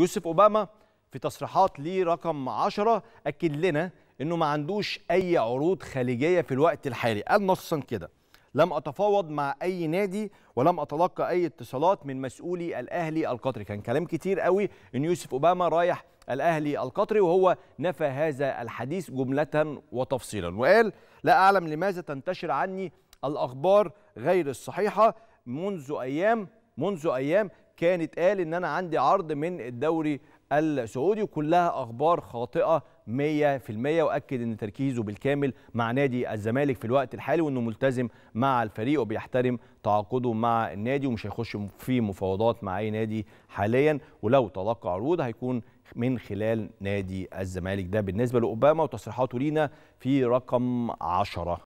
يوسف اوباما في تصريحات ليه رقم 10 اكد لنا انه ما عندوش اي عروض خليجيه في الوقت الحالي قال نصا كده لم اتفاوض مع اي نادي ولم اتلقى اي اتصالات من مسؤولي الاهلي القطري كان كلام كتير قوي ان يوسف اوباما رايح الاهلي القطري وهو نفى هذا الحديث جمله وتفصيلا وقال لا اعلم لماذا تنتشر عني الاخبار غير الصحيحه منذ ايام منذ ايام كان اتقال ان انا عندي عرض من الدوري السعودي وكلها اخبار خاطئه 100% واكد ان تركيزه بالكامل مع نادي الزمالك في الوقت الحالي وانه ملتزم مع الفريق وبيحترم تعاقده مع النادي ومش هيخش في مفاوضات مع اي نادي حاليا ولو تلقى عروض هيكون من خلال نادي الزمالك ده بالنسبه لاوباما وتصريحاته لينا في رقم 10